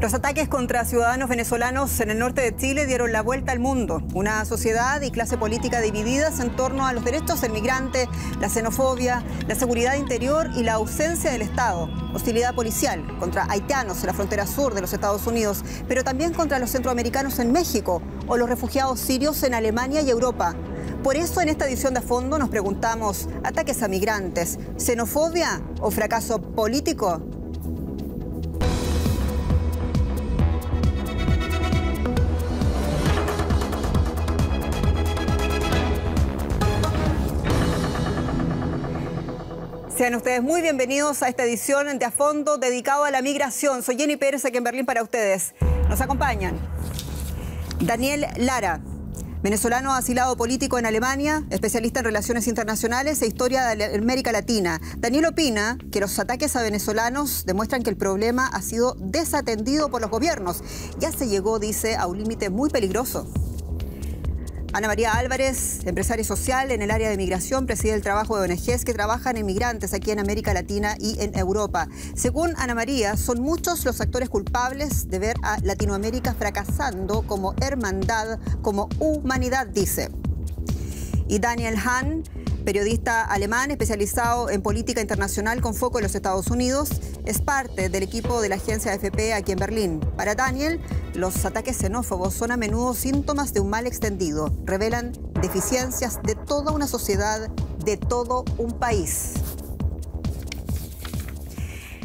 Los ataques contra ciudadanos venezolanos en el norte de Chile dieron la vuelta al mundo. Una sociedad y clase política divididas en torno a los derechos del migrante, la xenofobia, la seguridad interior y la ausencia del Estado. Hostilidad policial contra haitianos en la frontera sur de los Estados Unidos, pero también contra los centroamericanos en México o los refugiados sirios en Alemania y Europa. Por eso en esta edición de fondo nos preguntamos, ¿ataques a migrantes, xenofobia o fracaso político? Sean ustedes muy bienvenidos a esta edición de A Fondo dedicado a la migración. Soy Jenny Pérez aquí en Berlín para ustedes. Nos acompañan Daniel Lara, venezolano asilado político en Alemania, especialista en relaciones internacionales e historia de América Latina. Daniel opina que los ataques a venezolanos demuestran que el problema ha sido desatendido por los gobiernos. Ya se llegó, dice, a un límite muy peligroso. Ana María Álvarez, empresaria social en el área de migración, preside el trabajo de ONGs que trabajan en migrantes aquí en América Latina y en Europa. Según Ana María, son muchos los actores culpables de ver a Latinoamérica fracasando como hermandad, como humanidad, dice. Y Daniel Hahn, periodista alemán especializado en política internacional con foco en los Estados Unidos, es parte del equipo de la agencia AFP aquí en Berlín. Para Daniel, los ataques xenófobos son a menudo síntomas de un mal extendido, revelan deficiencias de toda una sociedad, de todo un país.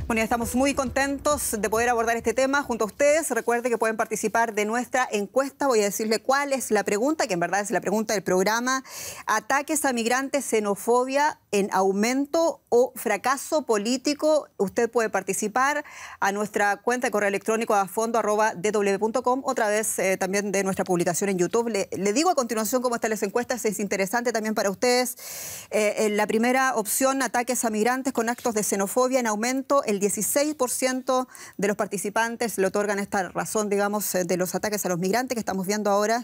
Bueno, ya estamos muy contentos de poder abordar este tema junto a ustedes. Recuerde que pueden participar de nuestra encuesta. Voy a decirle cuál es la pregunta, que en verdad es la pregunta del programa. ¿Ataques a migrantes, xenofobia en aumento o fracaso político? Usted puede participar a nuestra cuenta de correo electrónico a fondo arroba otra vez eh, también de nuestra publicación en YouTube. Le, digo a continuación cómo están las encuestas, es interesante también para ustedes. Eh, eh, la primera opción, ataques a migrantes con actos de xenofobia en aumento el 16% de los participantes le otorgan esta razón, digamos, eh, de los ataques a los migrantes que estamos viendo ahora,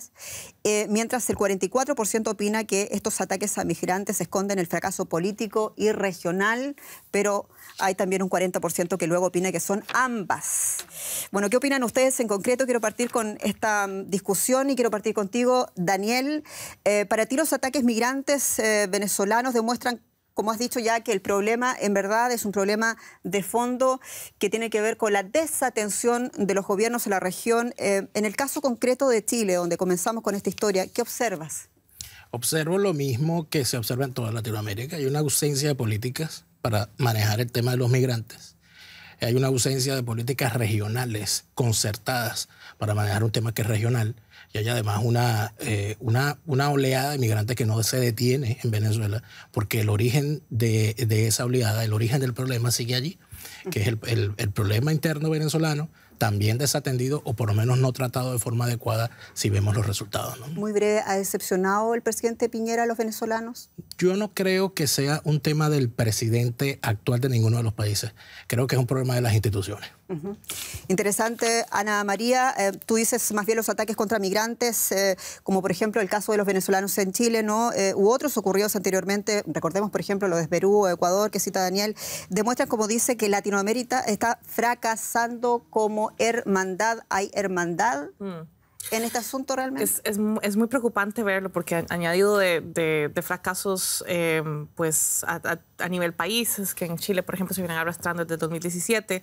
eh, mientras el 44% opina que estos ataques a migrantes esconden el fracaso político y regional, pero hay también un 40% que luego opina que son ambas. Bueno, ¿qué opinan ustedes en concreto? Quiero partir con esta mm, discusión y quiero partir contigo, Daniel. Eh, para ti los ataques migrantes venezolanos demuestran como has dicho ya, que el problema en verdad es un problema de fondo que tiene que ver con la desatención de los gobiernos en la región. Eh, en el caso concreto de Chile, donde comenzamos con esta historia, ¿qué observas? Observo lo mismo que se observa en toda Latinoamérica. Hay una ausencia de políticas para manejar el tema de los migrantes. Hay una ausencia de políticas regionales concertadas para manejar un tema que es regional y hay además una, eh, una, una, oleada de migrantes que no se detiene en Venezuela, porque el origen de, esa oleada, el origen del problema sigue allí, que es el, problema interno venezolano, también desatendido o por lo menos no tratado de forma adecuada si vemos los resultados. Muy breve, ¿ha decepcionado el presidente Piñera a los venezolanos? Yo no creo que sea un tema del presidente actual de ninguno de los países. Creo que es un problema de las instituciones. Interesante, Ana María. Eh, tú dices más bien los ataques contra migrantes, eh, como por ejemplo el caso de los venezolanos en Chile, ¿no? Eh, u otros ocurridos anteriormente, recordemos por ejemplo lo de Perú, o Ecuador, que cita Daniel, demuestran, como dice, que Latinoamérica está fracasando como hermandad. ¿Hay hermandad? Mm en este asunto realmente? Es, es, es, muy preocupante verlo porque añadido de, de, fracasos eh, pues a, a, nivel países, que en Chile, por ejemplo, se vienen arrastrando desde 2017,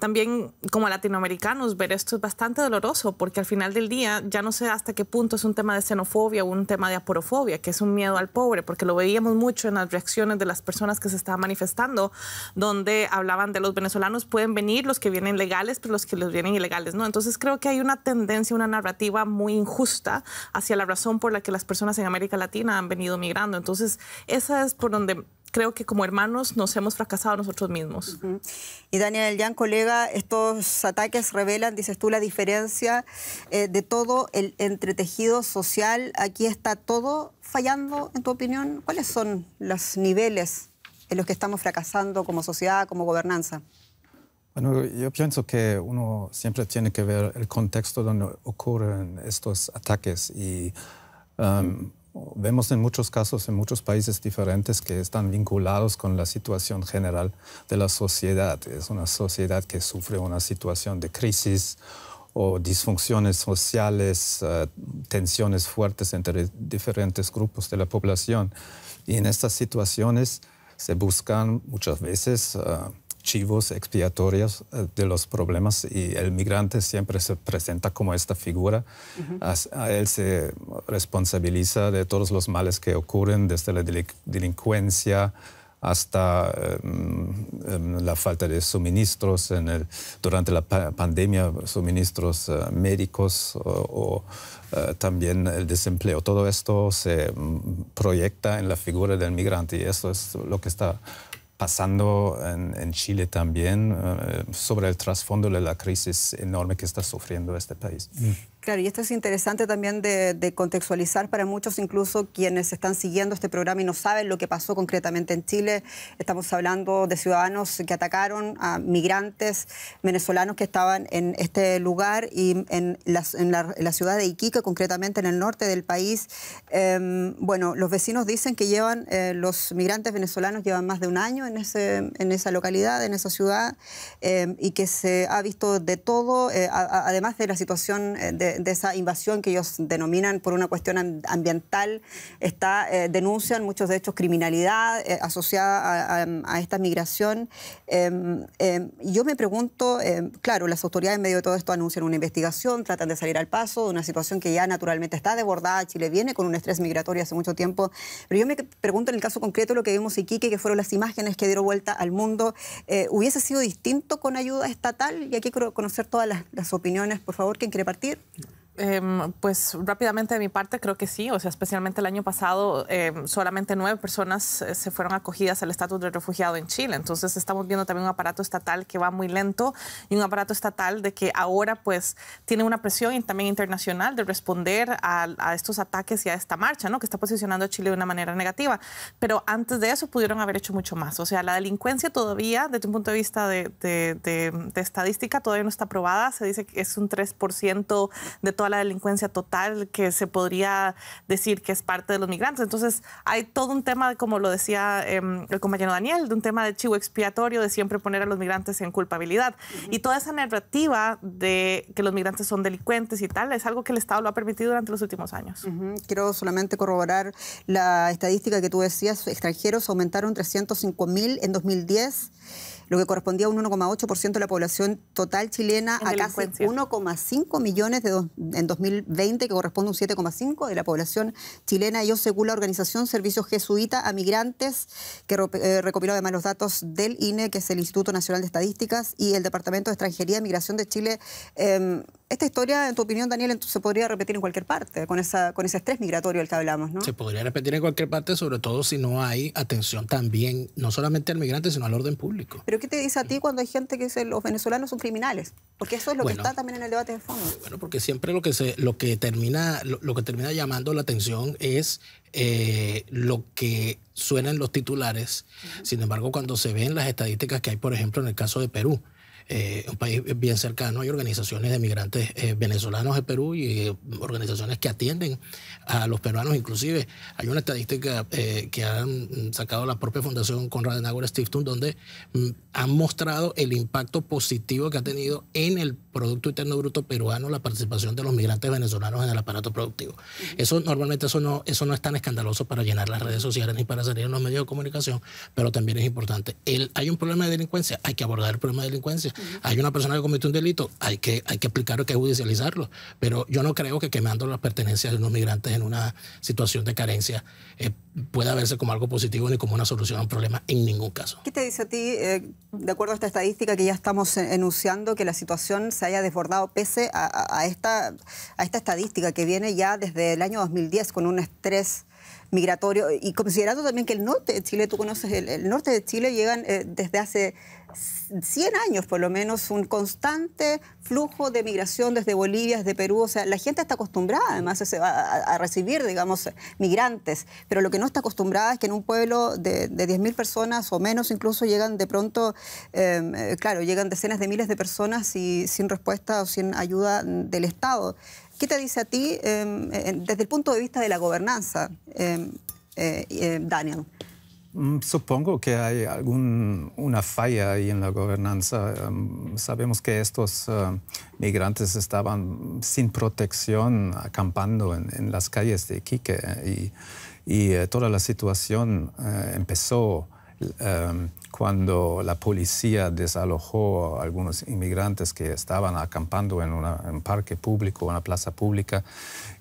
también como latinoamericanos ver esto es bastante doloroso porque al final del día ya no sé hasta qué punto es un tema de xenofobia o un tema de aporofobia, que es un miedo al pobre, porque lo veíamos mucho en las reacciones de las personas que se estaban manifestando, donde hablaban de los venezolanos pueden venir los que vienen legales, pero los que los vienen ilegales no. Entonces creo que hay una tendencia, una narrativa muy injusta hacia la razón por la que las personas en América Latina han venido migrando. Entonces, esa es por donde creo que como hermanos nos hemos fracasado nosotros mismos. Y Daniel Yan, colega, estos ataques revelan, dices tú, la diferencia eh, de todo el entretejido social. Aquí está todo fallando, en tu opinión. ¿Cuáles son los niveles en los que estamos fracasando como sociedad, como gobernanza? Bueno, yo pienso que uno siempre tiene que ver el contexto donde ocurren estos ataques y um, vemos en muchos casos, en muchos países diferentes que están vinculados con la situación general de la sociedad. Es una sociedad que sufre una situación de crisis o disfunciones sociales, eh, tensiones fuertes entre diferentes grupos de la población. Y en estas situaciones se buscan muchas veces... Eh, chivos expiatorios eh, de los problemas y el migrante siempre se presenta como esta figura. a, él se responsabiliza de todos los males que ocurren, desde la delincuencia hasta em, em, la falta de suministros en el, durante la pandemia, suministros eh, médicos o, eh, también el desempleo. Todo esto se mm, proyecta en la figura del migrante y eso es lo que está pasando en, Chile también, eh, sobre el trasfondo de la crisis enorme que está sufriendo este país. Mm. Claro, y esto es interesante también de, contextualizar para muchos, incluso quienes están siguiendo este programa y no saben lo que pasó concretamente en Chile. Estamos hablando de ciudadanos que atacaron a migrantes venezolanos que estaban en este lugar y en la, ciudad de Iquique, concretamente en el norte del país. Em, bueno, los vecinos dicen que llevan, eh, los migrantes venezolanos llevan más de un año en, ese, en esa localidad, en esa ciudad, em, y que se ha visto de todo, eh, además de la situación eh, de de, esa invasión que ellos denominan por una cuestión ambiental. Está, eh, denuncian muchos de hechos criminalidad eh, asociada a, esta migración. Em, em, yo me pregunto, em, claro, las autoridades en medio de todo esto anuncian una investigación, tratan de salir al paso de una situación que ya naturalmente está desbordada. Chile viene con un estrés migratorio hace mucho tiempo. Pero yo me pregunto en el caso concreto lo que vimos en Iquique, que fueron las imágenes que dieron vuelta al mundo. Eh, ¿Hubiese sido distinto con ayuda estatal? Y aquí quiero conocer todas las, las opiniones. Por favor, ¿quién quiere partir? Em, pues rápidamente de mi parte creo que sí, o sea, especialmente el año pasado em, solamente nueve personas eh, se fueron acogidas al estatus de refugiado en Chile, entonces estamos viendo también un aparato estatal que va muy lento y un aparato estatal de que ahora pues tiene una presión también internacional de responder a, estos ataques y a esta marcha, ¿no? Que está posicionando a Chile de una manera negativa, pero antes de eso pudieron haber hecho mucho más, o sea, la delincuencia todavía desde un punto de vista de, de estadística todavía no está aprobada, se dice que es un 3% de toda la delincuencia total que se podría decir que es parte de los migrantes. Entonces, hay todo un tema, como lo decía em, el compañero Daniel, de un tema de chivo expiatorio, de siempre poner a los migrantes en culpabilidad. Y toda esa narrativa de que los migrantes son delincuentes y tal, es algo que el Estado lo ha permitido durante los últimos años. Quiero solamente corroborar la estadística que tú decías, extranjeros aumentaron 305 mil en 2010 lo que correspondía a un 1,8% de la población total chilena, a casi 1,5 millones en 2020, que corresponde a un 7,5% de la población chilena. Ellos, según la organización Servicios Jesuita a Migrantes, que eh, recopiló además los datos del INE, que es el Instituto Nacional de Estadísticas, y el Departamento de Extranjería y e Migración de Chile, em, esta historia, en tu opinión, Daniel, se podría repetir en cualquier parte, con, esa, con ese estrés migratorio del que hablamos, ¿no? Se podría repetir en cualquier parte, sobre todo si no hay atención también, no solamente al migrante, sino al orden público. ¿Pero qué te dice a ti cuando hay gente que dice los venezolanos son criminales? Porque eso es lo que está también en el debate de fondo. Bueno, porque siempre lo que, se, lo que, termina, lo, que termina llamando la atención es eh, lo que suenan los titulares. Sin embargo, cuando se ven las estadísticas que hay, por ejemplo, en el caso de Perú, eh, un país bien cercano. Hay organizaciones de migrantes eh, venezolanos de Perú y eh, organizaciones que atienden a los peruanos. Inclusive hay una estadística eh, que han sacado la propia Fundación Conrad Adenauer Stiftung donde mm, han mostrado el impacto positivo que ha tenido en el Producto Interno Bruto peruano la participación de los migrantes venezolanos en el aparato productivo. Eso normalmente eso no, eso no es tan escandaloso para llenar las redes sociales ni para salir en los medios de comunicación, pero también es importante. El, hay un problema de delincuencia, hay que abordar el problema de delincuencia hay una persona que cometió un delito, hay que, hay que explicarlo, hay que judicializarlo. Pero yo no creo que quemando las pertenencias de unos migrantes en una situación de carencia eh, pueda verse como algo positivo ni como una solución a un problema en ningún caso. ¿Qué te dice a ti, eh, de acuerdo a esta estadística que ya estamos enunciando, que la situación se haya desbordado pese a, a, esta, a esta estadística que viene ya desde el año 2010 con un estrés? migratorio y considerando también que el norte de Chile, tú conoces el, norte de Chile, llegan eh, desde hace 100 años por lo menos un constante flujo de migración desde Bolivia, desde Perú, o sea, la gente está acostumbrada además a, va a recibir, digamos, migrantes, pero lo que no está acostumbrada es que en un pueblo de, 10.000 personas o menos incluso llegan de pronto, em, eh, claro, llegan decenas de miles de personas sin respuesta o sin ayuda del Estado. ¿Qué te dice a ti em, desde el punto de vista de la gobernanza, em, eh, em, Daniel? Mm, supongo que hay alguna falla ahí en la gobernanza. sabemos que estos migrantes estaban sin protección acampando en, las calles de Iquique eh, y, eh, toda la situación empezó cuando la policía desalojó a algunos inmigrantes que estaban acampando en, un parque público, una plaza pública.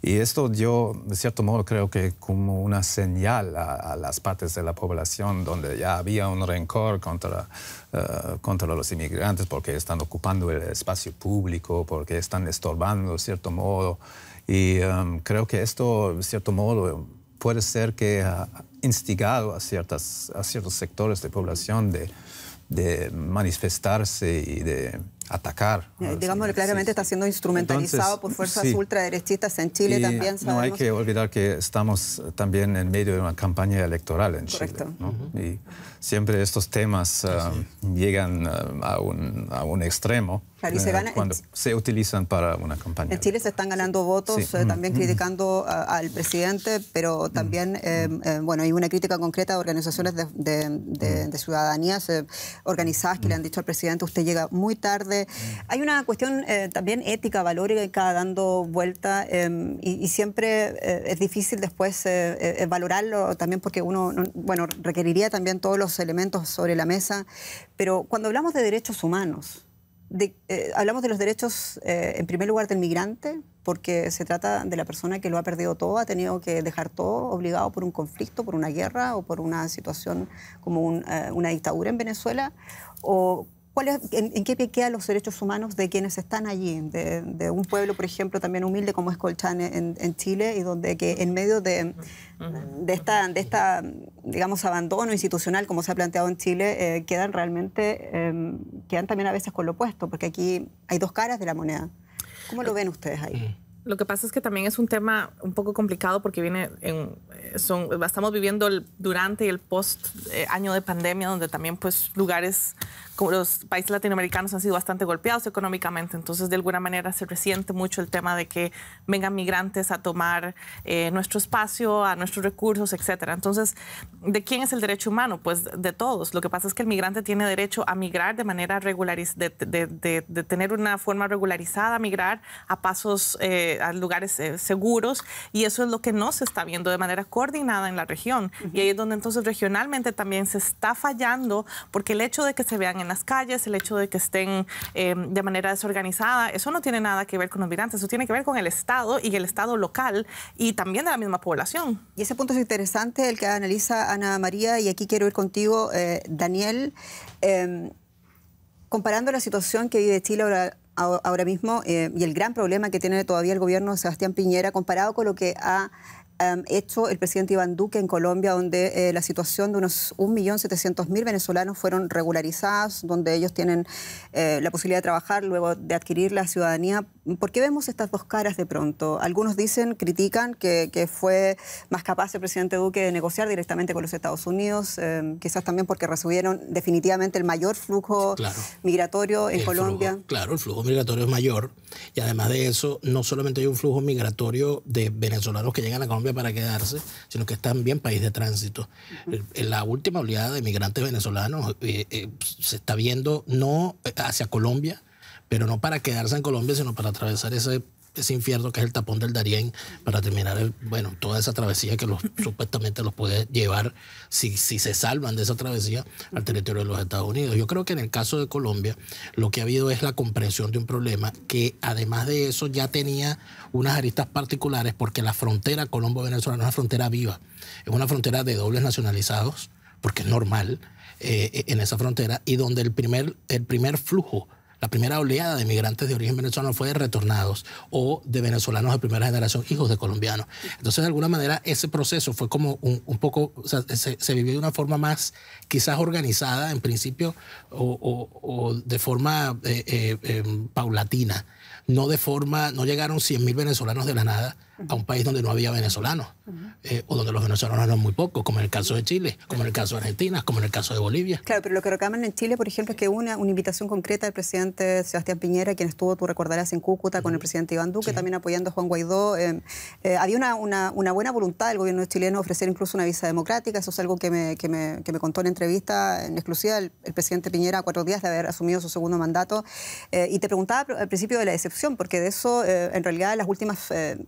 Y esto dio, de cierto modo, creo que como una señal a, las partes de la población donde ya había un rencor contra, eh, contra los inmigrantes porque están ocupando el espacio público, porque están estorbando, de cierto modo. Y em, creo que esto, de cierto modo, puede ser que ah, instigado a, ciertas, a ciertos sectores de población de, manifestarse y de atacar. que claramente, está siendo instrumentalizado por fuerzas ultraderechistas en Chile también. No hay que olvidar que estamos también en medio de una campaña electoral en Chile. Y siempre estos temas um, llegan um, a, un, a, un, extremo y se gana. Cuando se utilizan para una campaña. En Chile se están ganando votos, eh, también mm, mm, mm. criticando al presidente, pero también, em, em, bueno, hay una crítica concreta de organizaciones de, ciudadanías organizadas que le han dicho al presidente, usted llega muy tarde. Hay una cuestión eh, también ética, valórica, dando vuelta, em, y, y, siempre eh, es difícil después valorarlo también porque uno, bueno, requeriría también todos los elementos sobre la mesa, pero cuando hablamos de derechos humanos, eh, hablamos de los derechos, eh, en primer lugar, del migrante, porque se trata de la persona que lo ha perdido todo, ha tenido que dejar todo obligado por un conflicto, por una guerra o por una situación como eh, una dictadura en Venezuela, o ¿Cuál en, qué pie quedan los derechos humanos de quienes están allí? De, un pueblo, por ejemplo, también humilde como es Colchán en, Chile y donde que en medio de, de, esta, de esta, digamos, abandono institucional como se ha planteado en Chile, quedan realmente em, quedan también a veces con lo opuesto, porque aquí hay dos caras de la moneda. ¿Cómo lo eh, ven ustedes ahí? Mm. Lo que pasa es que también es un tema un poco complicado porque viene en, estamos viviendo durante y el post eh, año de pandemia, donde también pues lugares como los países latinoamericanos han sido bastante golpeados económicamente, entonces de alguna manera se resiente mucho el tema de que vengan migrantes a tomar eh, nuestro espacio, a nuestros recursos, etcétera. Entonces, ¿de quién es el derecho humano? Pues de todos. Lo que pasa es que el migrante tiene derecho a migrar de manera regularizada, de, de, tener una forma regularizada, migrar a pasos, eh, a lugares seguros, y eso es lo que no se está viendo de manera coordinada en la región. Y ahí es donde entonces regionalmente también se está fallando, porque el hecho de que se vean en las calles, el hecho de que estén em, de manera desorganizada, eso no tiene nada que ver con los migrantes, eso tiene que ver con el Estado y el Estado local y también de la misma población. Y ese punto es interesante, el que analiza Ana María, y aquí quiero ir contigo, eh, Daniel. Em, comparando la situación que vive Chile ahora, ahora mismo eh, y el gran problema que tiene todavía el gobierno de Sebastián Piñera comparado con lo que ha Em, hecho el presidente Iván Duque en Colombia, donde eh, la situación de unos 1.700.000 venezolanos fueron regularizadas donde ellos tienen eh, la posibilidad de trabajar, luego de adquirir la ciudadanía. ¿Por qué vemos estas dos caras de pronto? Algunos dicen, critican que, fue más capaz el presidente Duque de negociar directamente con los Estados Unidos, em, quizás también porque recibieron definitivamente el mayor flujo migratorio en Colombia. claro, el flujo migratorio es mayor y además de eso, no solamente hay un flujo migratorio de venezolanos que llegan a Colombia, para quedarse, sino que es bien país de tránsito. la última oleada de migrantes venezolanos eh, eh, se está viendo no eh, hacia Colombia, pero no para quedarse en Colombia, sino para atravesar ese ese infierno que es el tapón del Darien para terminar, bueno, toda esa travesía que supuestamente los puede llevar, si, si se salvan de esa travesía, al territorio de los Estados Unidos. Yo creo que en el caso de Colombia, lo que ha habido es la comprensión de un problema que además de eso ya tenía unas aristas particulares porque la frontera colombo no es una frontera viva, es una frontera de dobles nacionalizados, porque es normal. Eh, en esa frontera y donde el primer, el primer flujo la primera oleada de migrantes de origen venezolano fue de retornados o de venezolanos de primera generación, hijos de colombianos. Entonces, de alguna manera, ese proceso fue como un, poco, se, vivió de una forma más quizás organizada en principio o, de forma eh, eh, em, paulatina. No de forma, no llegaron 100.000 venezolanos de la nada, a un país donde no había venezolanos, eh, o donde los venezolanos eran muy pocos, como en el caso de Chile, como en el caso de Argentina, como en el caso de Bolivia. Claro, pero lo que reclaman en Chile, por ejemplo, es que una, una invitación concreta del presidente Sebastián Piñera, quien estuvo, tú recordarás, en Cúcuta con el presidente Iván Duque, también apoyando a Juan Guaidó. Em, eh, había una, una, buena voluntad del gobierno chileno de ofrecer incluso una visa democrática, eso es algo que me, que me, que me contó en entrevista en exclusiva el, el, presidente Piñera a cuatro días de haber asumido su segundo mandato. Eh, y te preguntaba al principio de la decepción, porque de eso, en realidad, las últimas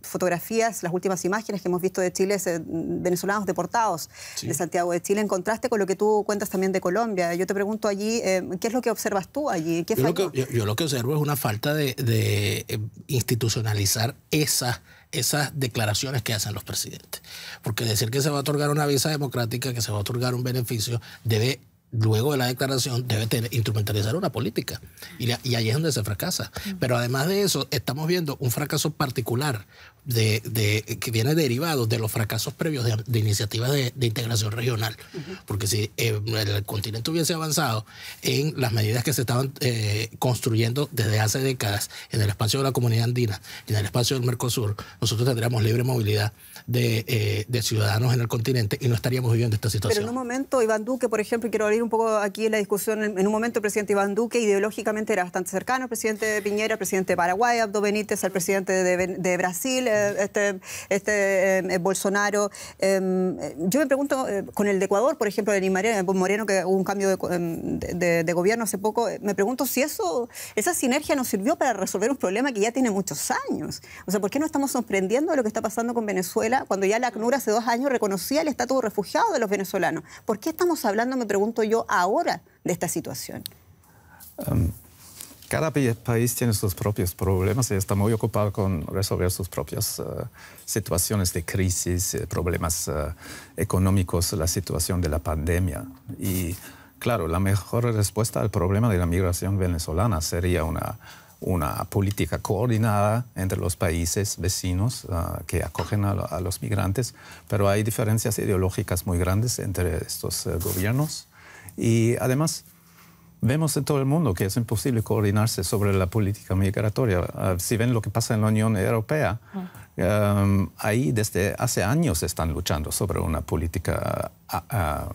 fotografías las últimas imágenes que hemos visto de Chile, eh, venezolanos deportados de Santiago de Chile, en contraste con lo que tú cuentas también de Colombia. Yo te pregunto allí, eh, ¿qué es lo que observas tú allí? yo, lo que, observo es una falta de, eh, institucionalizar esas esas declaraciones que hacen los presidentes. Porque decir que se va a otorgar una visa democrática, que se va a otorgar un beneficio, debe luego de la declaración, debe tener, instrumentalizar una política. Y, y, ahí es donde se fracasa. Mm. Pero además de eso, estamos viendo un fracaso particular, de, que viene derivado de los fracasos previos de, de iniciativas de, integración regional. Porque si eh, el continente hubiese avanzado en las medidas que se estaban eh, construyendo desde hace décadas en el espacio de la comunidad andina, y en el espacio del Mercosur, nosotros tendríamos libre movilidad de, eh, ciudadanos en el continente y no estaríamos viviendo esta situación. Pero en un momento, Iván Duque, por ejemplo, y quiero abrir un poco aquí en la discusión, en un momento el presidente Iván Duque ideológicamente era bastante cercano, el presidente Piñera, el presidente de Paraguay, Abdo Benítez, al presidente de, Brasil, eh, este, este em, eh, Bolsonaro. Em, eh, yo me pregunto, con el de Ecuador, por ejemplo, de Nimaré, Moreno, que hubo un cambio de, em, gobierno hace poco, me pregunto si eso, esa sinergia nos sirvió para resolver un problema que ya tiene muchos años. O sea, ¿por qué no estamos sorprendiendo de lo que está pasando con Venezuela cuando ya la ACNUR hace dos años reconocía el estatus refugiado de los venezolanos? ¿Por qué estamos hablando, me pregunto yo, ahora de esta situación? cada país tiene sus propios problemas y está muy ocupado con resolver sus propias eh, situaciones de crisis, eh, problemas eh, económicos, la situación de la pandemia. Y claro, la mejor respuesta al problema de la migración venezolana sería una, una política coordinada entre los países vecinos que acogen a, los migrantes, pero hay diferencias ideológicas muy grandes entre estos gobiernos. Y además, Vemos en todo el mundo que es imposible coordinarse sobre la política migratoria. Ah, si ven lo que pasa en la Unión Europea, um, ahí desde hace años están luchando sobre una política ah, ah,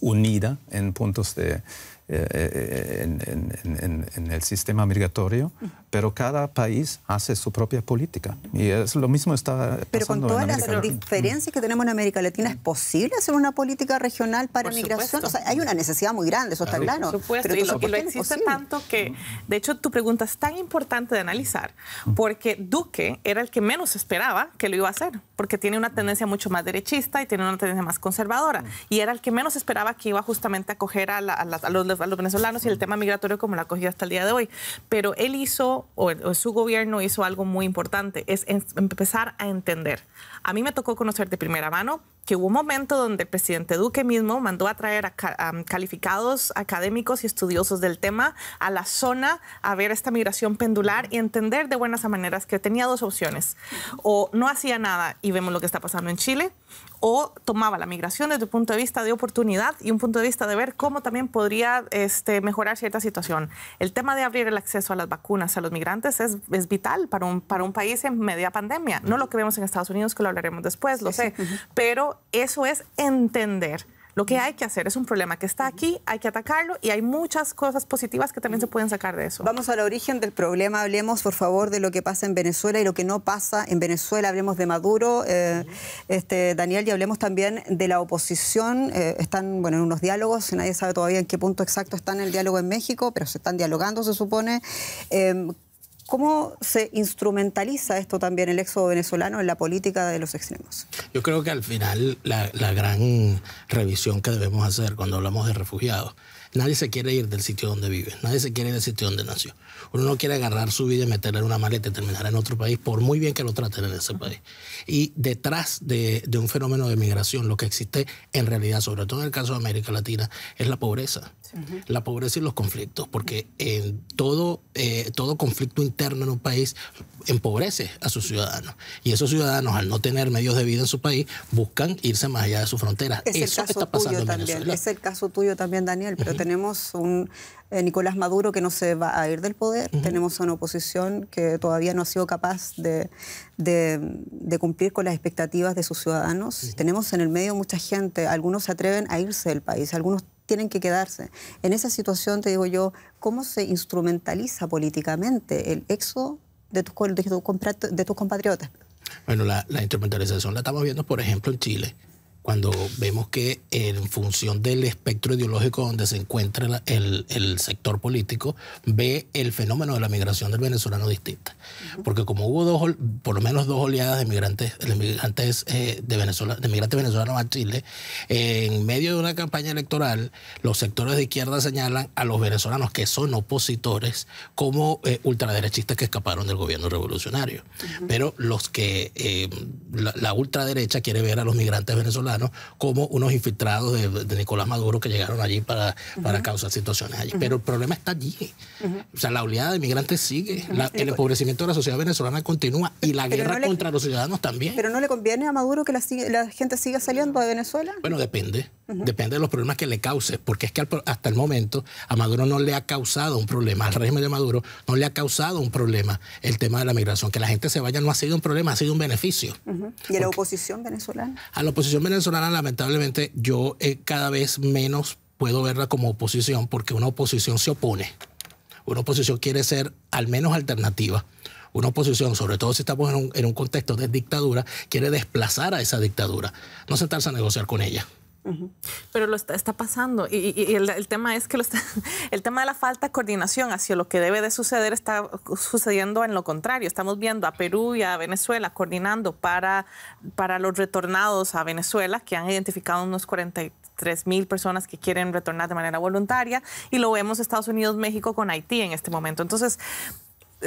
unida en puntos de, eh, eh, en, en, el sistema migratorio, pero cada país hace su propia política. Y es lo mismo está Pero con todas las diferencias que tenemos en América Latina, ¿es posible hacer una política regional para Por migración? O sea, hay una necesidad muy grande, eso está claro. Por supuesto, pero y lo, existe tanto que, de hecho, tu pregunta es tan importante de analizar, porque Duque era el que menos esperaba que lo iba a hacer, porque tiene una tendencia mucho más derechista y tiene una tendencia más conservadora, y era el que menos esperaba que iba justamente a acoger a, a, a los a venezolanos y el tema migratorio como lo ha hasta el día de hoy. Pero él hizo, o, su gobierno hizo algo muy importante, es em, empezar a entender. A mí me tocó conocer de primera mano que hubo un momento donde el presidente Duque mismo mandó a traer a, calificados académicos y estudiosos del tema a la zona a ver esta migración pendular y entender de buenas a maneras que tenía dos opciones. O no hacía nada y vemos lo que está pasando en Chile, o tomaba la migración desde un punto de vista de oportunidad y un punto de vista de ver cómo también podría este, mejorar cierta situación. El tema de abrir el acceso a las vacunas a los migrantes es, es vital para un, para un país en media pandemia. No lo que vemos en Estados Unidos, que lo hablaremos después, lo sé, pero eso es entender. Lo que hay que hacer es un problema que está aquí, hay que atacarlo y hay muchas cosas positivas que también se pueden sacar de eso. Vamos al origen del problema, hablemos por favor de lo que pasa en Venezuela y lo que no pasa en Venezuela, hablemos de Maduro, eh, este, Daniel, y hablemos también de la oposición. Eh, están bueno, en unos diálogos, nadie sabe todavía en qué punto exacto están el diálogo en México, pero se están dialogando, se supone. Eh, ¿Cómo se instrumentaliza esto también, el éxodo venezolano, en la política de los extremos? Yo creo que al final la, gran revisión que debemos hacer cuando hablamos de refugiados, nadie se quiere ir del sitio donde vive, nadie se quiere ir del sitio donde nació. Uno no quiere agarrar su vida y meterla en una maleta y terminar en otro país, por muy bien que lo traten en ese país. Y detrás de un fenómeno de migración, lo que existe en realidad, sobre todo en el caso de América Latina, es la pobreza la pobreza y los conflictos, porque todo, eh, todo conflicto interno en un país empobrece a sus ciudadanos. Y esos ciudadanos, al no tener medios de vida en su país, buscan irse más allá de sus fronteras. Es el caso está pasando tuyo también. Es el caso tuyo también, Daniel, pero tenemos un eh, Nicolás Maduro que no se va a ir del poder, tenemos una oposición que todavía no ha sido capaz de, cumplir con las expectativas de sus ciudadanos, tenemos en el medio mucha gente, algunos se atreven a irse del país, algunos tienen que quedarse. En esa situación, te digo yo, ¿cómo se instrumentaliza políticamente el éxodo de tus, de tus compatriotas? Bueno, la, instrumentalización la estamos viendo, por ejemplo, en Chile cuando vemos que en función del espectro ideológico donde se encuentra el, sector político, ve el fenómeno de la migración del venezolano distinta. Porque como hubo dos, por lo menos dos oleadas de migrantes, de migrantes, eh, de Venezuela, de migrantes venezolanos a Chile, en medio de una campaña electoral, los sectores de izquierda señalan a los venezolanos que son opositores como eh, ultraderechistas que escaparon del gobierno revolucionario. Pero los que eh, la ultraderecha quiere ver a los migrantes venezolanos como unos infiltrados de, Nicolás Maduro que llegaron allí para, para causar situaciones allí. Pero el problema está allí. O sea, la oleada de migrantes sigue, el empobrecimiento de la sociedad venezolana continúa y la guerra contra los ciudadanos también. Pero no le conviene a Maduro que la, la gente siga saliendo de Venezuela. Bueno, depende. Depende de los problemas que le cause, porque es que hasta el momento a Maduro no le ha causado un problema, al régimen de Maduro no le ha causado un problema el tema de la migración. Que la gente se vaya no ha sido un problema, ha sido un beneficio. ¿Y a la oposición venezolana? A la oposición venezolana, lamentablemente, yo eh, cada vez menos puedo verla como oposición, porque una oposición se opone. Una oposición quiere ser al menos alternativa una oposición, sobre todo si estamos en un, contexto de dictadura, quiere desplazar a esa dictadura, no sentarse a negociar con ella. Pero lo está, pasando. Y, el, tema es que el tema de la falta de coordinación hacia lo que debe de suceder está sucediendo en lo contrario. Estamos viendo a Perú y a Venezuela coordinando para, para los retornados a Venezuela, que han identificado unos 43 mil personas que quieren retornar de manera voluntaria. Y lo vemos Estados Unidos, México con Haití en este momento. Entonces,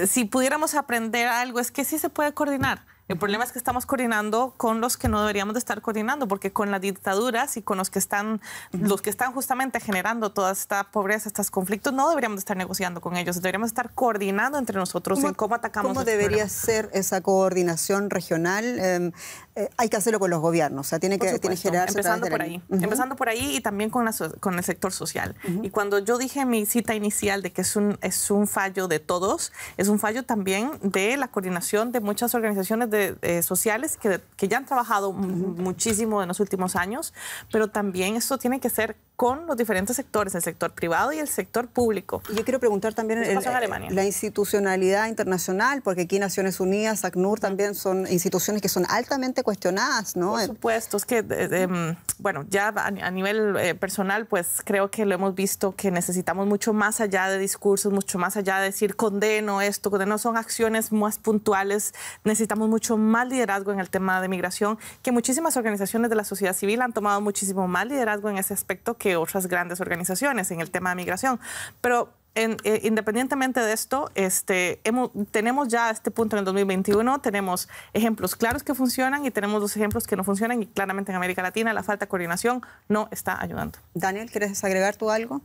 si pudiéramos aprender algo, es que sí se puede coordinar el problema es que estamos coordinando con los que no deberíamos de estar coordinando, porque con las dictaduras y con los que están, los que están justamente generando toda esta pobreza, estos conflictos, no deberíamos de estar negociando con ellos, deberíamos estar coordinando entre nosotros en cómo atacamos. ¿Cómo debería ser esa coordinación regional? Em, eh, hay que hacerlo con los gobiernos, o sea, tiene que, tiene generarse. Empezando por ahí, empezando por ahí y también con, la, con el sector social. Y cuando yo dije en mi cita inicial de que es un, es un fallo de todos, es un fallo también de la coordinación de muchas organizaciones eh, sociales que, que, ya han trabajado muchísimo en los últimos años, pero también esto tiene que ser con los diferentes sectores, el sector privado y el sector público. Yo quiero preguntar también el, eh, la institucionalidad internacional, porque aquí Naciones Unidas, ACNUR también son instituciones que son altamente cuestionadas, ¿no? Por eh, supuesto, es que, em, bueno, ya a, nivel personal, pues creo que lo hemos visto que necesitamos mucho más allá de discursos, mucho más allá de decir condeno esto, condeno, son acciones más puntuales, necesitamos mucho mucho más liderazgo en el tema de migración, que muchísimas organizaciones de la sociedad civil han tomado muchísimo más liderazgo en ese aspecto que otras grandes organizaciones en el tema de migración. Pero eh, independientemente de esto, este, tenemos ya este punto en 2021, tenemos ejemplos claros que funcionan y tenemos dos ejemplos que no funcionan y claramente en América Latina la falta de coordinación no está ayudando. Daniel, ¿quieres agregar tú algo?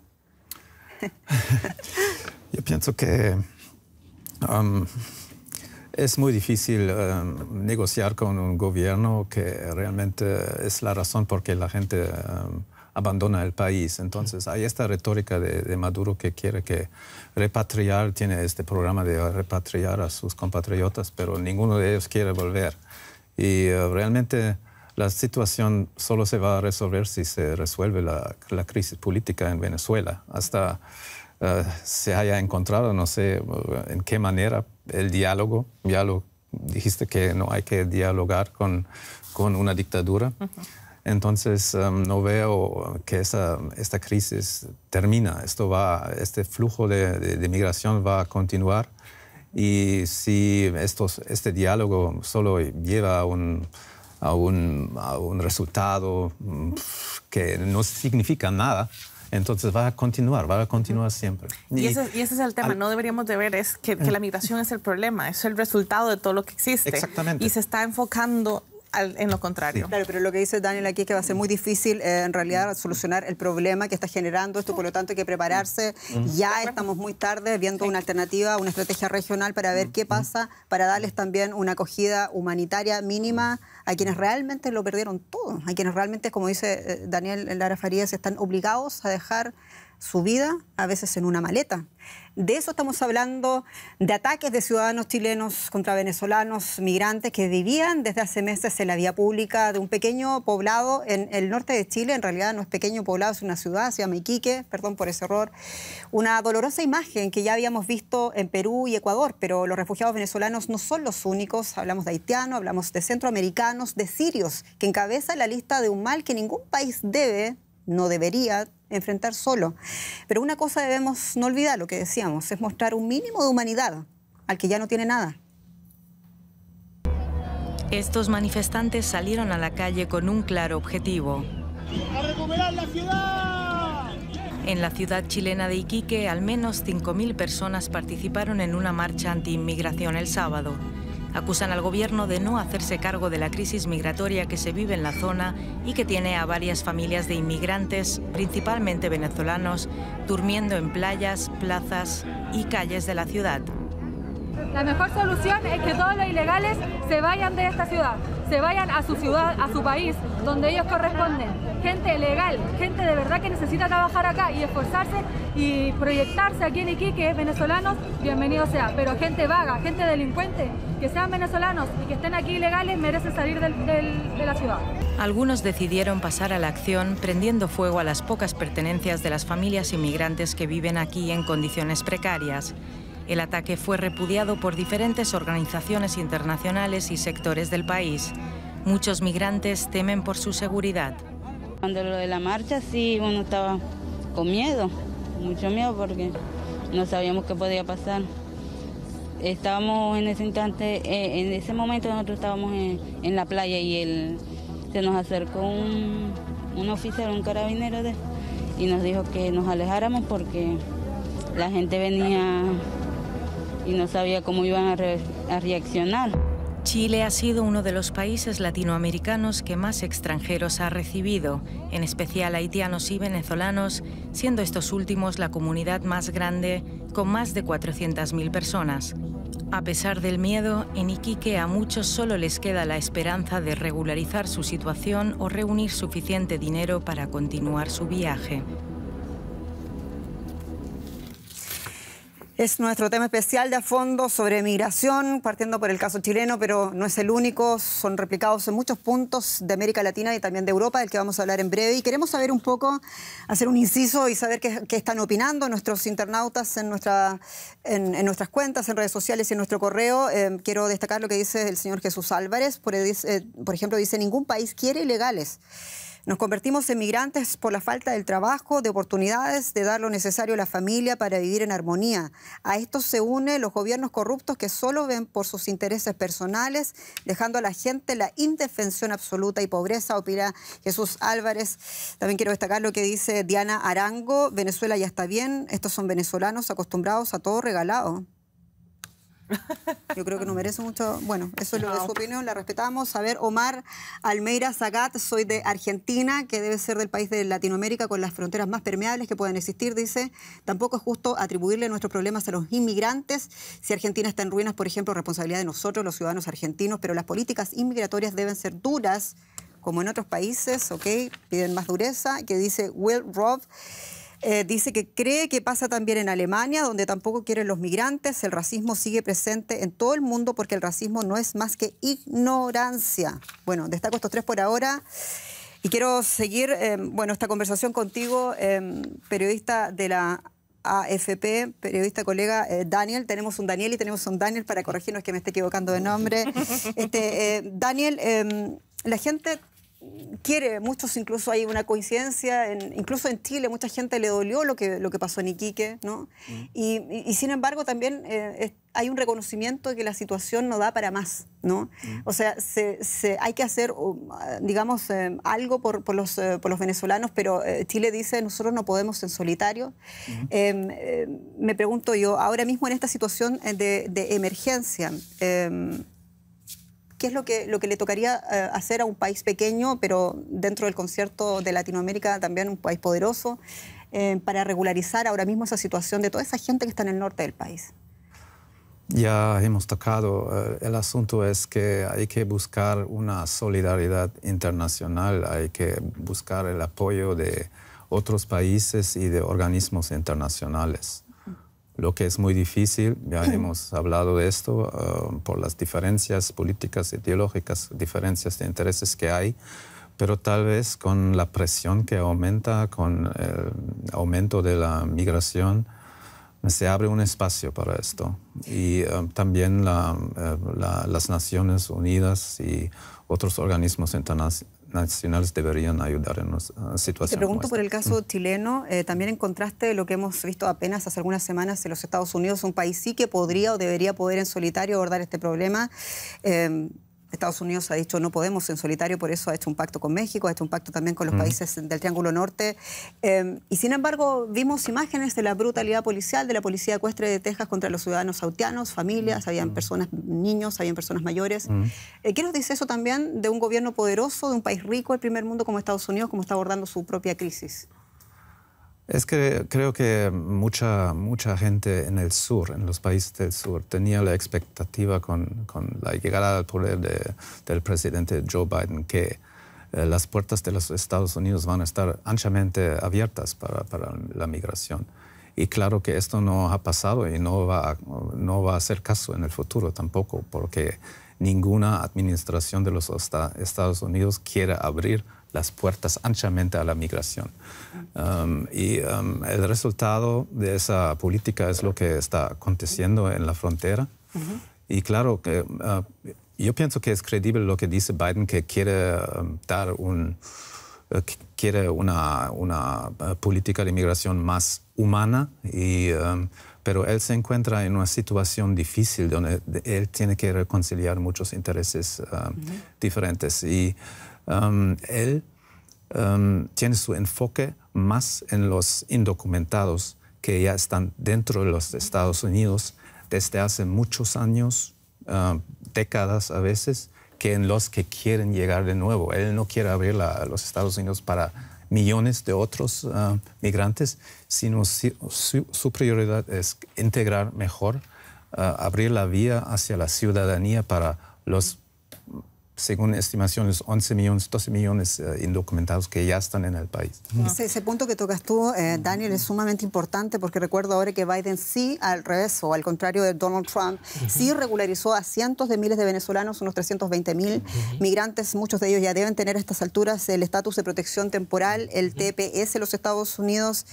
Yo pienso que um, es muy difícil eh, negociar con un gobierno que realmente es la razón por que la gente eh, abandona el país. Entonces hay esta retórica de, Maduro que quiere que repatriar, tiene este programa de repatriar a sus compatriotas, pero ninguno de ellos quiere volver. Y eh, realmente la situación solo se va a resolver si se resuelve la, crisis política en Venezuela. Hasta se haya encontrado, no sé en qué manera, el diálogo, ya lo dijiste que no hay que dialogar con, una dictadura. Entonces um, no veo que esta crisis termina. Esto va, este flujo de, migración va a continuar y si estos, este diálogo solo lleva a un resultado mm, que no significa nada, entonces va a continuar, va a continuar siempre. Y, ese, es el tema, no deberíamos de ver es que, que eh. la migración es el problema, es el resultado de todo lo que existe. Exactamente. Y se está enfocando en lo contrario. Claro, pero lo que dice Daniel aquí es que va a ser muy difícil eh, en realidad mm. solucionar el problema que está generando esto, por lo tanto hay que prepararse. Mm. Mm. Ya estamos muy tarde viendo una alternativa, una estrategia regional para ver qué pasa, para darles también una acogida humanitaria mínima a quienes realmente lo perdieron todo, a quienes realmente, como dice eh, Daniel Lara Farías, están obligados a dejar su vida a veces en una maleta. De eso estamos hablando, de ataques de ciudadanos chilenos contra venezolanos, migrantes que vivían desde hace meses en la vía pública de un pequeño poblado en el norte de Chile, en realidad no es pequeño poblado, es una ciudad, se llama Iquique, perdón por ese error, una dolorosa imagen que ya habíamos visto en Perú y Ecuador, pero los refugiados venezolanos no son los únicos, hablamos de haitianos, hablamos de centroamericanos, de sirios, que encabeza la lista de un mal que ningún país debe no debería enfrentar solo. Pero una cosa debemos no olvidar, lo que decíamos, es mostrar un mínimo de humanidad al que ya no tiene nada. Estos manifestantes salieron a la calle con un claro objetivo. En la ciudad chilena de Iquique, al menos 5.000 personas participaron en una marcha antiinmigración el sábado acusan al gobierno de no hacerse cargo de la crisis migratoria que se vive en la zona y que tiene a varias familias de inmigrantes, principalmente venezolanos, durmiendo en playas, plazas y calles de la ciudad. La mejor solución es que todos los ilegales se vayan de esta ciudad se vayan a su ciudad, a su país, donde ellos corresponden. Gente legal, gente de verdad que necesita trabajar acá y esforzarse y proyectarse aquí en Iquique, venezolanos, bienvenido sea. Pero gente vaga, gente delincuente, que sean venezolanos y que estén aquí ilegales, merecen salir de la ciudad. Algunos decidieron pasar a la acción prendiendo fuego a las pocas pertenencias de las familias inmigrantes que viven aquí en condiciones precarias. El ataque fue repudiado por diferentes organizaciones internacionales y sectores del país. Muchos migrantes temen por su seguridad. Cuando lo de la marcha sí, uno estaba con miedo, mucho miedo porque no sabíamos qué podía pasar. Estábamos en ese instante, eh, en ese momento nosotros estábamos en, la playa y él, se nos acercó un, un oficial, un carabinero y nos dijo que nos alejáramos porque la gente venía y no sabía cómo iban a, reaccionar. Chile ha sido uno de los países latinoamericanos que más extranjeros ha recibido, en especial haitianos y venezolanos, siendo estos últimos la comunidad más grande, con más de 400.000 personas. A pesar del miedo, en Iquique a muchos solo les queda la esperanza de regularizar su situación o reunir suficiente dinero para continuar su viaje. Es nuestro tema especial de a fondo sobre migración, partiendo por el caso chileno, pero no es el único. Son replicados en muchos puntos de América Latina y también de Europa, del que vamos a hablar en breve. Y queremos saber un poco, hacer un inciso y saber qué, están opinando nuestros internautas en, nuestra, nuestras cuentas, en redes sociales y en nuestro correo. Eh, quiero destacar lo que dice el señor Jesús Álvarez. por eh, ejemplo, dice, ningún país quiere ilegales. Nos convertimos en migrantes por la falta del trabajo, de oportunidades, de dar lo necesario a la familia para vivir en armonía. A esto se une los gobiernos corruptos que solo ven por sus intereses personales, dejando a la gente la indefensión absoluta y pobreza, opina Jesús Álvarez. También quiero destacar lo que dice Diana Arango, Venezuela ya está bien, estos son venezolanos acostumbrados a todo regalado. Yo creo que no merece mucho. Bueno, eso es lo su opinión, la respetamos. A ver, Omar Almeira Zagat, soy de Argentina, que debe ser del país de Latinoamérica con las fronteras más permeables que puedan existir, dice. Tampoco es justo atribuirle nuestros problemas a los inmigrantes. Si Argentina está en ruinas, por ejemplo, responsabilidad de nosotros, los ciudadanos argentinos, pero las políticas inmigratorias deben ser duras, como en otros países, ¿ok? Piden más dureza, que dice Will Robb. Eh, dice que cree que pasa también en Alemania, donde tampoco quieren los migrantes. El racismo sigue presente en todo el mundo porque el racismo no es más que ignorancia. Bueno, destaco estos tres por ahora. Y quiero seguir, eh, bueno, esta conversación contigo, eh, periodista de la AFP, periodista colega Daniel. Tenemos un Daniel y tenemos un Daniel para corregirnos que me esté equivocando de nombre. Este, Daniel, la gente quiere, muchos incluso hay una coincidencia, en, incluso en Chile mucha gente le dolió lo que, lo que pasó en Iquique, ¿no? Mm. Y, sin embargo también eh, hay un reconocimiento de que la situación no da para más, ¿no? Mm. O sea, se, hay que hacer, um, ah, digamos, eh, algo por, por los, eh, por los venezolanos, pero Chile dice, nosotros no podemos en solitario. Mm. Em, me pregunto yo, ahora mismo en esta situación de, de emergencia, em, qué es lo que, lo que le tocaría eh, hacer a un país pequeño, pero dentro del concierto de Latinoamérica también un país poderoso, eh, para regularizar ahora mismo esa situación de toda esa gente que está en el norte del país. Ya hemos tocado, eh, el asunto es que hay que buscar una solidaridad internacional, hay que buscar el apoyo de otros países y de organismos internacionales lo que es muy difícil, ya hemos hablado de esto, ah, por las diferencias políticas, ideológicas, diferencias de intereses que hay, pero tal vez con la presión que aumenta, con el aumento de la migración, se abre un espacio para esto. Y ah, también eh, las Naciones Unidas y otros organismos internacionales nacionales deberían ayudar en ah, situación. Te pregunto por el caso chileno, eh, también en contraste lo que hemos visto apenas hace algunas semanas en los Estados Unidos, un país sí que podría o debería poder en solitario abordar este problema. Eh, Estados Unidos ha dicho no podemos en solitario, por eso ha hecho un pacto con México, ha hecho un pacto también con los mm. países del Triángulo Norte. Em, y sin embargo, vimos imágenes de la brutalidad policial de la policía ecuestre de Texas contra los ciudadanos sautianos, familias, mm. habían mm. personas, niños, habían personas mayores. Eh, ¿Qué nos dice eso también de un gobierno poderoso, de un país rico, el primer mundo como Estados Unidos, como está abordando su propia crisis? Es que creo que mucha, mucha gente en el sur, en los países del sur, tenía la expectativa con, con la llegada al poder del presidente Joe Biden que eh, las puertas de los Estados Unidos van a estar anchamente abiertas para, para, la migración. Y claro que esto no ha pasado y no va, no va a ser caso en el futuro tampoco, porque ninguna administración de los Estados Unidos quiere abrir las puertas anchamente a la migración. Um, y um, el resultado de esa política es lo que está aconteciendo en la frontera. Y claro, que, uh, yo pienso que es creíble lo que dice Biden, que quiere um, dar un, uh, quiere una, una uh, política de migración más humana, y, pero él se encuentra en una situación difícil donde él tiene que reconciliar muchos intereses diferentes. Y, él tiene su enfoque más en los indocumentados que ya están dentro de los Estados Unidos desde hace muchos años, décadas a veces, que en los que quieren llegar de nuevo. Él no quiere abrir los Estados Unidos para millones de otros migrantes, sino su, prioridad es integrar mejor, ah, abrir la vía hacia la ciudadanía para los según estimaciones, 11 millones, 12 millones eh, indocumentados que ya están en el país. Ese, punto que tocas tú, eh, Daniel, es sumamente importante porque recuerdo ahora que Biden sí, al revés o al contrario de Donald Trump, sí regularizó a cientos de miles de venezolanos, unos 320 mil migrantes, muchos de ellos ya deben tener a estas alturas el estatus de protección temporal, el TPS en los Estados Unidos.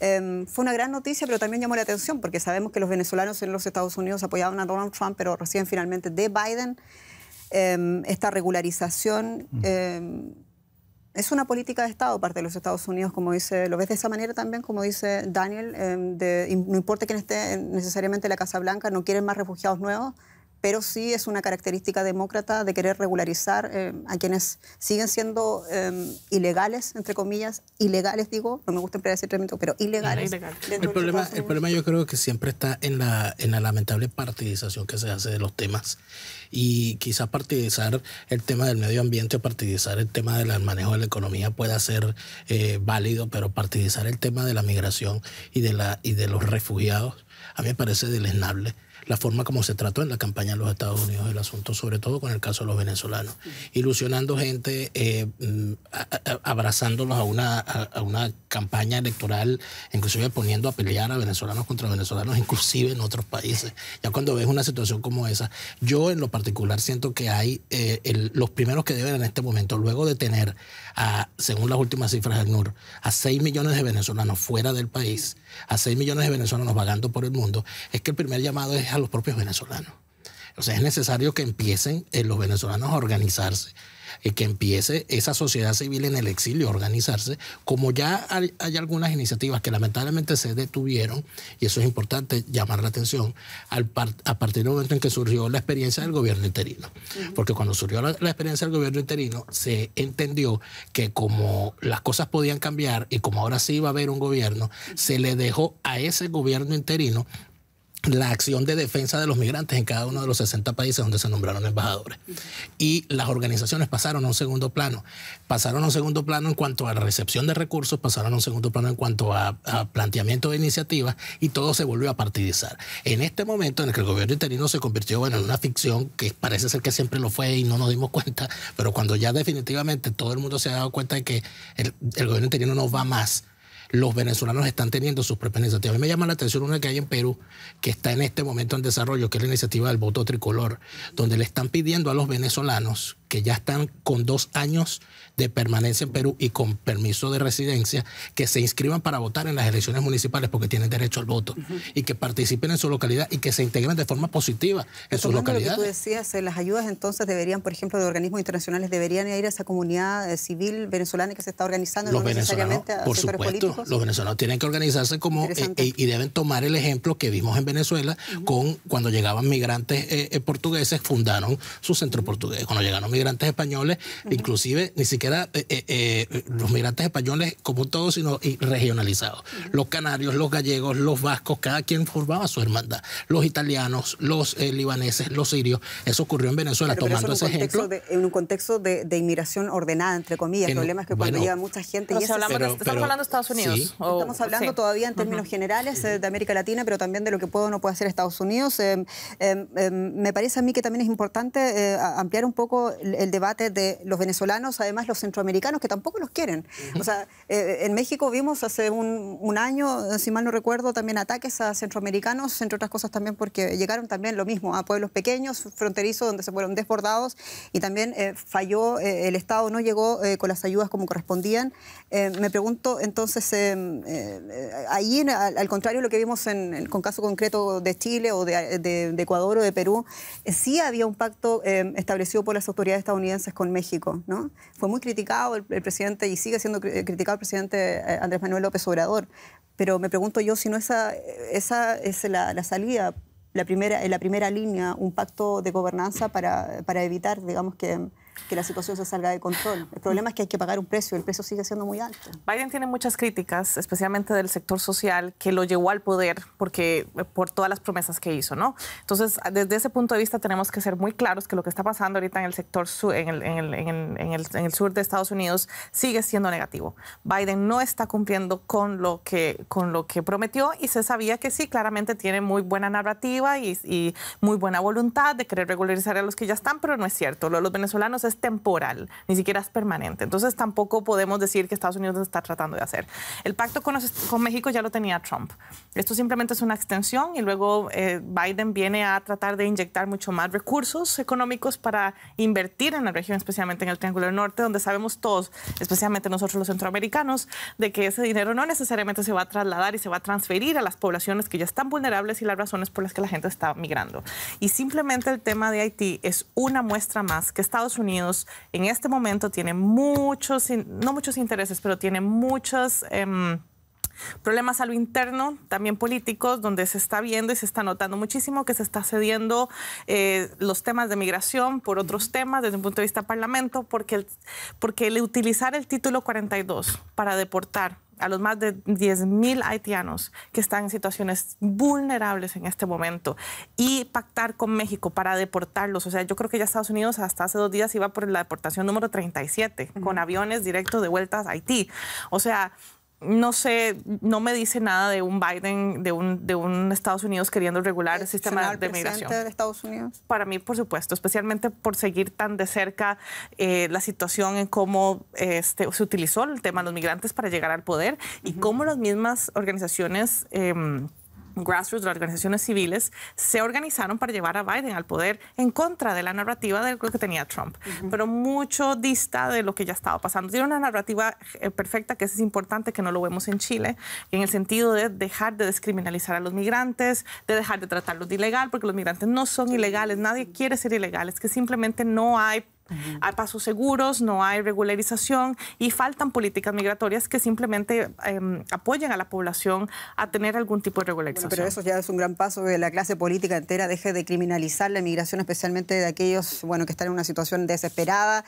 Em, fue una gran noticia, pero también llamó la atención porque sabemos que los venezolanos en los Estados Unidos apoyaban a Donald Trump, pero recién finalmente de Biden Em, esta regularización. Em, es una política de Estado, parte de los Estados Unidos, como dice, lo ves de esa manera también, como dice Daniel, em, no importa quién esté necesariamente en la Casa Blanca, no quieren más refugiados nuevos, pero sí es una característica demócrata de querer regularizar eh, a quienes siguen siendo eh, ilegales, entre comillas, ilegales digo, no me gusta emplear ese término, pero ilegales. El, problema, el problema yo creo que siempre está en la, en la lamentable partidización que se hace de los temas y quizás partidizar el tema del medio ambiente partidizar el tema del manejo de la economía pueda ser eh, válido, pero partidizar el tema de la migración y de, la, y de los refugiados a mí me parece deleznable la forma como se trató en la campaña en los Estados Unidos el asunto, sobre todo con el caso de los venezolanos, ilusionando gente, eh, mm, abrazándolos a una, a una campaña electoral, inclusive poniendo a pelear a venezolanos contra venezolanos, inclusive en otros países. Ya cuando ves una situación como esa, yo en lo particular siento que hay eh, los primeros que deben en este momento, luego de tener, a, según las últimas cifras del NUR, a 6 millones de venezolanos fuera del país, a 6 millones de venezolanos vagando por el mundo, es que el primer llamado es a los propios venezolanos. O sea, es necesario que empiecen eh, los venezolanos a organizarse, ...y que empiece esa sociedad civil en el exilio a organizarse, como ya hay, algunas iniciativas que lamentablemente se detuvieron, y eso es importante llamar la atención, al a partir del momento en que surgió la experiencia del gobierno interino. Porque cuando surgió la, la, experiencia del gobierno interino, se entendió que como las cosas podían cambiar y como ahora sí iba a haber un gobierno, se le dejó a ese gobierno interino la acción de defensa de los migrantes en cada uno de los 60 países donde se nombraron embajadores. Y las organizaciones pasaron a un segundo plano. Pasaron a un segundo plano en cuanto a la recepción de recursos, pasaron a un segundo plano en cuanto a, planteamiento de iniciativas y todo se volvió a partidizar. En este momento en el que el gobierno interino se convirtió en una ficción que parece ser que siempre lo fue y no nos dimos cuenta, pero cuando ya definitivamente todo el mundo se ha dado cuenta de que el gobierno interino no va más los venezolanos están teniendo sus propias iniciativas. A mí me llama la atención una que hay en Perú que está en este momento en desarrollo, que es la iniciativa del voto tricolor, donde le están pidiendo a los venezolanos que ya están con dos años de permanencia en Perú y con permiso de residencia, que se inscriban para votar en las elecciones municipales porque tienen derecho al voto y que participen en su localidad y que se integren de forma positiva en su localidad. Lo que tú decías, eh, las ayudas entonces deberían, por ejemplo, de organismos internacionales, deberían ir a esa comunidad eh, civil venezolana que se está organizando. Los no venezolanos, por supuesto, los venezolanos tienen que organizarse como eh, y deben tomar el ejemplo que vimos en Venezuela con cuando llegaban migrantes portugueses fundaron su centro portugués. Cuando llegaron migrantes migrantes españoles, inclusive ni siquiera eh, eh, eh, los migrantes españoles como todos, sino regionalizados. Los canarios, los gallegos, los vascos, cada quien formaba su hermandad. Los italianos, los libaneses, los sirios. Eso ocurrió en Venezuela, tomando ese ejemplo. en un contexto de, inmigración ordenada, entre comillas. problemas que cuando llega mucha gente... estamos hablando de Estados Unidos. estamos hablando todavía en términos generales de América Latina, pero también de lo que puede o no puede hacer Estados Unidos. Em, em, em, me parece a mí que también es importante ampliar un poco el debate de los venezolanos, además los centroamericanos, que tampoco los quieren. O sea, eh, en México vimos hace un, año, si mal no recuerdo, también ataques a centroamericanos, entre otras cosas también porque llegaron también lo mismo a pueblos pequeños, fronterizos, donde se fueron desbordados y también eh, falló, eh, el Estado no llegó con las ayudas como correspondían. me pregunto, entonces, ahí, al, contrario de lo que vimos en, con caso concreto de Chile o de, de Ecuador o de Perú, sí había un pacto establecido por las autoridades estadounidenses con México. ¿no? Fue muy criticado el, presidente y sigue siendo criticado el presidente eh, Andrés Manuel López Obrador, pero me pregunto yo si no esa, esa es la, salida la primera, en la primera línea un pacto de gobernanza para, para evitar, digamos, que, que la situación se salga de control. El problema es que hay que pagar un precio, el precio sigue siendo muy alto. Biden tiene muchas críticas, especialmente del sector social, que lo llevó al poder porque, eh, por todas las promesas que hizo, ¿no? Entonces, desde ese punto de vista tenemos que ser muy claros que lo que está pasando ahorita en el sector en, el, en, en, el, en el sur de Estados Unidos sigue siendo negativo. Biden no está cumpliendo con lo que, con lo que prometió y se sabía que sí, claramente tiene muy buena narrativa y, y muy buena voluntad de querer regularizar a los que ya están, pero no es cierto. los venezolanos es temporal, ni siquiera es permanente. Entonces tampoco podemos decir que Estados Unidos está tratando de hacer. El pacto con, México ya lo tenía Trump. Esto simplemente es una extensión y luego eh, Biden viene a tratar de inyectar mucho más recursos económicos para invertir en la región, especialmente en el Triángulo del Norte, donde sabemos todos, especialmente nosotros los centroamericanos, de que ese dinero no necesariamente se va a trasladar y se va a transferir a las poblaciones que ya están vulnerables y las razones por las que la gente está migrando. Y simplemente el tema de Haití es una muestra más que Estados Unidos en este momento tiene muchos, no muchos intereses, pero tiene muchos... Em, problemas a lo interno, también políticos, donde se está viendo y se está notando muchísimo que se está cediendo eh, los temas de migración por otros temas desde un punto de vista parlamento, porque porque el utilizar el título 42 para deportar a los más de 10.000 haitianos que están en situaciones vulnerables en este momento y pactar con México para deportarlos. O sea, yo creo que ya Estados Unidos hasta hace dos días iba por la deportación número 37 con aviones directos de vuelta a Haití. O sea, no sé, no me dice nada de un Biden, de un, de un Estados Unidos queriendo regular el, eh, sistema de migración. de Estados Unidos? Para mí, por supuesto, especialmente por seguir tan de cerca eh, la situación en cómo este, se utilizó el tema de los migrantes para llegar al poder y cómo las mismas organizaciones... Em, grassroots, las organizaciones civiles, se organizaron para llevar a Biden al poder en contra de la narrativa de lo que tenía Trump, pero mucho dista de lo que ya estaba pasando. Tiene una narrativa eh, perfecta que es importante que no lo vemos en Chile, en el sentido de dejar de descriminalizar a los migrantes, de dejar de tratarlos de ilegal, porque los migrantes no son ilegales, nadie quiere ser ilegal, es que simplemente no hay hay pasos seguros, no hay regularización y faltan políticas migratorias que simplemente em, apoyen a la población a tener algún tipo de regularización. pero eso ya es un gran paso que la clase política entera deje de criminalizar la inmigración especialmente de aquellos bueno, que están en una situación desesperada.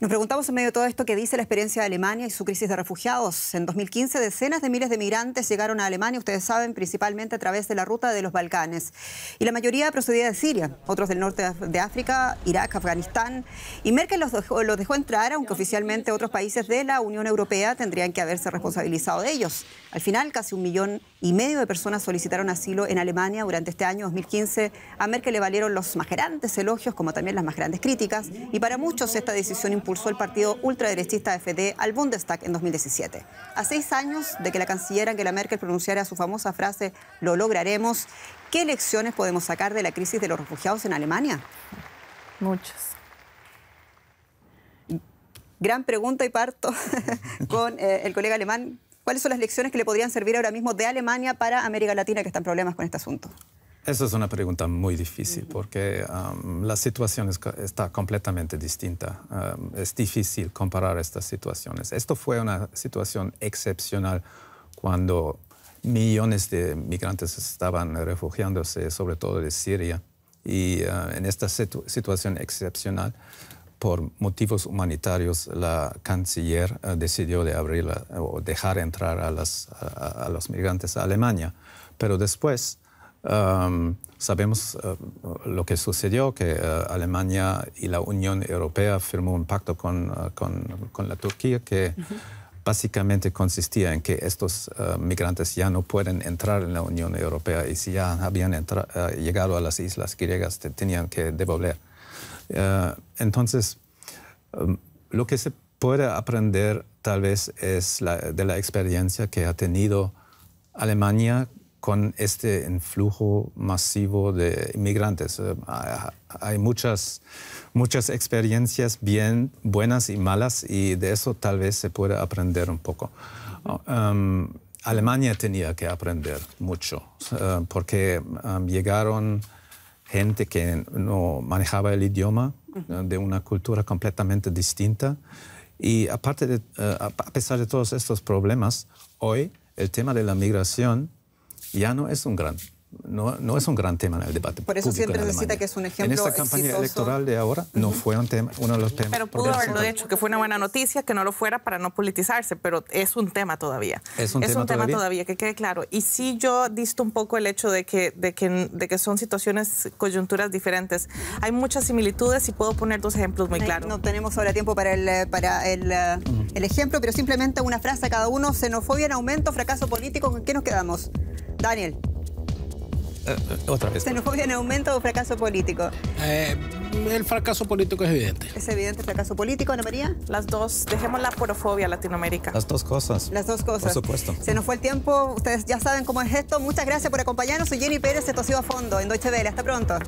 Nos preguntamos en medio de todo esto qué dice la experiencia de Alemania y su crisis de refugiados. En 2015, decenas de miles de migrantes llegaron a Alemania, ustedes saben, principalmente a través de la ruta de los Balcanes. Y la mayoría procedía de Siria, otros del norte de África, Irak, Afganistán y Merkel los dejó, dejó entrar, aunque oficialmente otros países de la Unión Europea tendrían que haberse responsabilizado de ellos. Al final, casi un millón y medio de personas solicitaron asilo en Alemania durante este año 2015. A Merkel le valieron los más grandes elogios, como también las más grandes críticas. Y para muchos, esta decisión impulsó el partido ultraderechista FD al Bundestag en 2017. A seis años de que la canciller Angela Merkel pronunciara su famosa frase, lo lograremos, ¿qué lecciones podemos sacar de la crisis de los refugiados en Alemania? Muchos gran pregunta y parto con eh, el colega alemán. ¿Cuáles son las lecciones que le podrían servir ahora mismo de Alemania para América Latina que está en problemas con este asunto? Esa es una pregunta muy difícil porque um, la situación está completamente distinta. Um, es difícil comparar estas situaciones. Esto fue una situación excepcional cuando millones de migrantes estaban refugiándose, sobre todo de Siria. Y uh, en esta situación excepcional, por motivos humanitarios la canciller eh, decidió eh, dejar entrar a, los migrantes a Alemania. Pero después sabemos eh, lo que sucedió, que Alemania y la Unión Europea firmó un pacto con, la Turquía que... básicamente consistía en que estos migrantes ya no pueden entrar en la Unión Europea y si ya habían llegado a las islas griegas tenían que devolver. Eh, entonces, um, lo que se puede aprender tal vez es de la experiencia que ha tenido Alemania con este influjo masivo de inmigrantes. Eh, hay muchas, muchas experiencias bien buenas y malas y de eso tal vez se puede aprender un poco. Um, Alemania tenía que aprender mucho eh, porque um, llegaron gente que no manejaba el idioma de una cultura completamente distinta. Y aparte de, eh, a pesar de todos estos problemas, hoy el tema de la migración ya no es un gran no, es un gran tema en el debate. Por eso siempre necesita que es un ejemplo. En esta campaña electoral de ahora no fue un tema, uno de los temas. Pero pudo haberlo hecho, que fue una buena noticia, que no lo fuera para no politizarse, pero es un tema todavía. Es un, es tema, un todavía? tema, todavía? que quede claro. Y sí yo disto un poco el hecho de que, de, de que son situaciones, coyunturas diferentes. Hay muchas similitudes y puedo poner dos ejemplos muy eh, claros. No tenemos ahora tiempo para el, para el, eh, el ejemplo, pero simplemente una frase a cada uno, xenofobia en aumento, fracaso político, ¿En qué nos quedamos? Daniel. Eh, otra vez. ¿Xenofobia en aumento o fracaso político? Eh, el fracaso político es evidente. Es evidente el fracaso político, Ana María. Las dos, dejemos la porofobia Latinoamérica. Las dos cosas. Las dos cosas. Por supuesto. Se nos fue el tiempo, ustedes ya saben cómo es esto. Muchas gracias por acompañarnos. Soy Jenny Pérez, esto ha sido a fondo en Deutsche Welle. Hasta pronto.